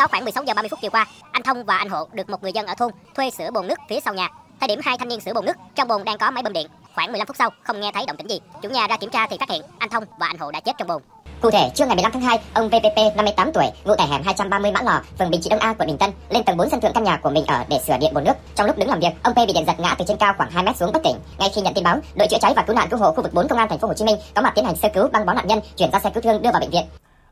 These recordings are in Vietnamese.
đó khoảng 16 giờ 30 phút chiều qua, anh Thông và anh Hộ được một người dân ở thôn thuê sửa bồn nước phía sau nhà. Thời điểm hai thanh niên sửa bồn nước, trong bồn đang có máy bơm điện. Khoảng 15 phút sau, không nghe thấy động tĩnh gì. Chủ nhà ra kiểm tra thì phát hiện anh Thông và anh Hộ đã chết trong bồn. Cụ thể, trưa ngày 15 tháng 2, ông VPP 58 tuổi, ngụ tại hẻm 230 Mã Lò, phường Bình Trị Đông A, quận Bình Tân, lên tầng 4 sân thượng căn nhà của mình ở để sửa điện bồn nước. Trong lúc đứng làm việc, ông P bị điện giật ngã từ trên cao khoảng 2 mét xuống bất tỉnh. Ngay khi nhận tin báo, đội chữa cháy và cứu nạn cứu hộ khu vực 4 công an thành phố Hồ Chí Minh có mặt tiến hành sơ cứu băng bó nạn nhân, chuyển ra xe cứu thương đưa vào bệnh viện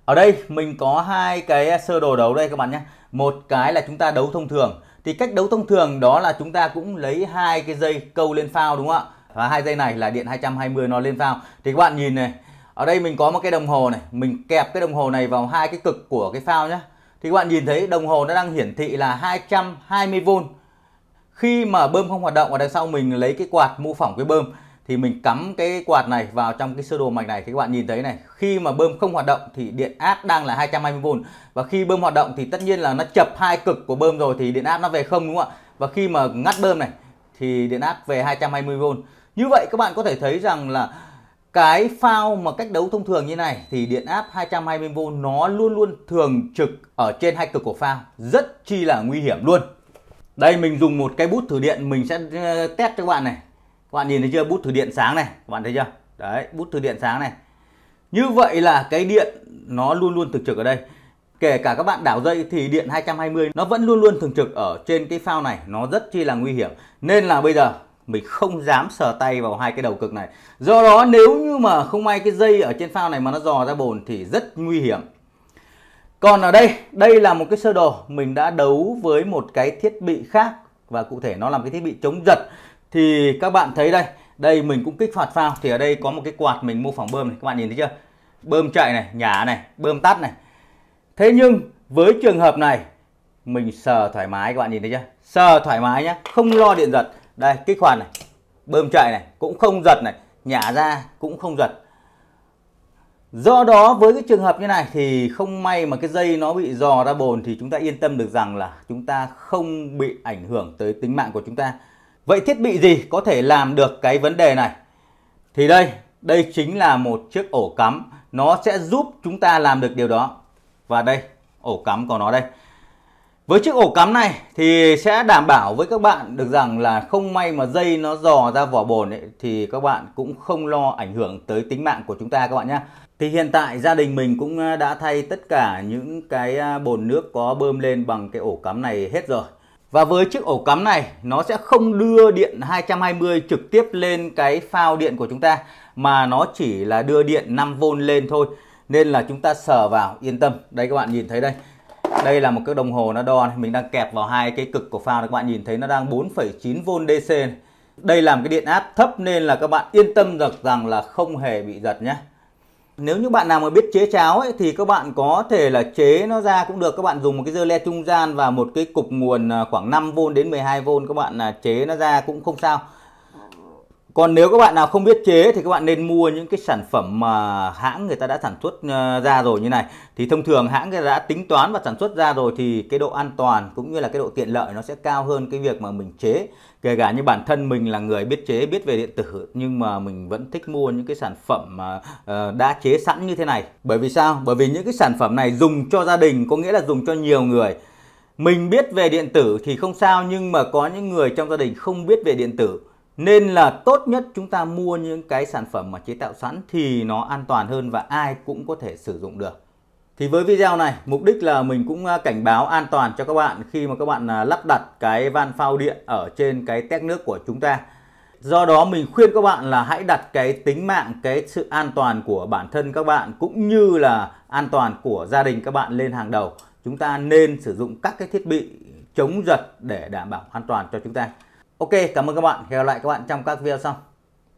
ở đây mình có hai cái sơ đồ đấu đây các bạn nhé một cái là chúng ta đấu thông thường thì cách đấu thông thường đó là chúng ta cũng lấy hai cái dây câu lên phao đúng không ạ và hai dây này là điện 220 nó lên phao thì các bạn nhìn này ở đây mình có một cái đồng hồ này mình kẹp cái đồng hồ này vào hai cái cực của cái phao nhé thì các bạn nhìn thấy đồng hồ nó đang hiển thị là 220V khi mà bơm không hoạt động ở đằng sau mình lấy cái quạt mô phỏng cái bơm thì mình cắm cái quạt này vào trong cái sơ đồ mạch này thì các bạn nhìn thấy này khi mà bơm không hoạt động thì điện áp đang là 220V và khi bơm hoạt động thì tất nhiên là nó chập hai cực của bơm rồi thì điện áp nó về không đúng không ạ và khi mà ngắt bơm này thì điện áp về 220V như vậy các bạn có thể thấy rằng là cái phao mà cách đấu thông thường như này thì điện áp 220V nó luôn luôn thường trực ở trên hai cực của phao rất chi là nguy hiểm luôn đây mình dùng một cái bút thử điện mình sẽ ờ, test cho các bạn này các bạn nhìn thấy chưa bút thử điện sáng này các bạn thấy chưa đấy bút thử điện sáng này như vậy là cái điện nó luôn luôn thực trực ở đây Kể cả các bạn đảo dây thì điện 220 nó vẫn luôn luôn thường trực ở trên cái phao này Nó rất chi là nguy hiểm Nên là bây giờ mình không dám sờ tay vào hai cái đầu cực này Do đó nếu như mà không may cái dây ở trên phao này mà nó dò ra bồn thì rất nguy hiểm Còn ở đây, đây là một cái sơ đồ Mình đã đấu với một cái thiết bị khác Và cụ thể nó là một cái thiết bị chống giật thì các bạn thấy đây đây mình cũng kích hoạt phao thì ở đây có một cái quạt mình mô phỏng bơm này các bạn nhìn thấy chưa bơm chạy này nhả này bơm tắt này thế nhưng với trường hợp này mình sờ thoải mái các bạn nhìn thấy chưa sờ thoải mái nhé không lo điện giật đây kích hoạt này bơm chạy này cũng không giật này nhả ra cũng không giật do đó với cái trường hợp như này thì không may mà cái dây nó bị dò ra bồn thì chúng ta yên tâm được rằng là chúng ta không bị ảnh hưởng tới tính mạng của chúng ta Vậy thiết bị gì có thể làm được cái vấn đề này? Thì đây, đây chính là một chiếc ổ cắm. Nó sẽ giúp chúng ta làm được điều đó. Và đây, ổ cắm của nó đây. Với chiếc ổ cắm này thì sẽ đảm bảo với các bạn được rằng là không may mà dây nó dò ra vỏ bồn ấy, thì các bạn cũng không lo ảnh hưởng tới tính mạng của chúng ta các bạn nhé. Thì hiện tại gia đình mình cũng à, đã thay tất cả những cái à, bồn nước có bơm lên bằng cái ổ cắm này hết rồi. Và với chiếc ổ cắm này nó sẽ không đưa điện 220 trực tiếp lên cái phao điện của chúng ta mà nó chỉ là đưa điện 5V lên thôi. Nên là chúng ta sờ vào yên tâm. Đây các bạn nhìn thấy đây. Đây là một cái đồng hồ nó đo này. mình đang kẹp vào hai cái cực của phao này các bạn nhìn thấy nó đang 4,9V DC này. Đây là một cái điện áp thấp nên là các bạn yên tâm được rằng là không hề bị giật nhé. Nếu như bạn nào mà biết chế cháo ấy, thì các bạn có thể là chế nó ra cũng được. Các bạn dùng một cái dơ le trung gian và một cái cục nguồn à, khoảng 5V đến 12V các bạn à, chế nó ra cũng không sao còn nếu các bạn nào không biết chế thì các bạn nên mua những cái sản phẩm mà hãng người ta đã sản xuất ờ, ra rồi như này thì thông thường hãng người ta đã tính toán và sản xuất ra rồi thì cái độ an toàn cũng như là cái độ tiện lợi nó sẽ cao hơn cái việc mà mình chế kể cả như bản thân mình là người biết chế biết về điện tử nhưng mà mình vẫn thích mua những cái sản phẩm mà ờ, đã chế sẵn như thế này bởi vì sao bởi vì những cái sản phẩm này dùng cho gia đình có nghĩa là dùng cho nhiều người mình biết về điện tử thì không sao nhưng mà có những người trong gia đình không biết về điện tử nên là tốt nhất chúng ta mua những cái sản phẩm mà chế tạo sẵn thì nó an toàn hơn và ai cũng có thể sử dụng được thì với video này mục đích là mình cũng à, cảnh báo an toàn cho các bạn khi mà các bạn à, lắp đặt cái van phao điện ở trên cái tét nước của chúng ta do đó mình khuyên các bạn là hãy đặt cái tính mạng cái sự an toàn của bản thân các bạn cũng như là an toàn của gia đình các bạn lên hàng đầu chúng ta nên sử dụng các cái thiết bị chống giật để đảm bảo an toàn cho chúng ta Ok, cảm ơn các bạn. Hẹn gặp lại các bạn trong các video sau.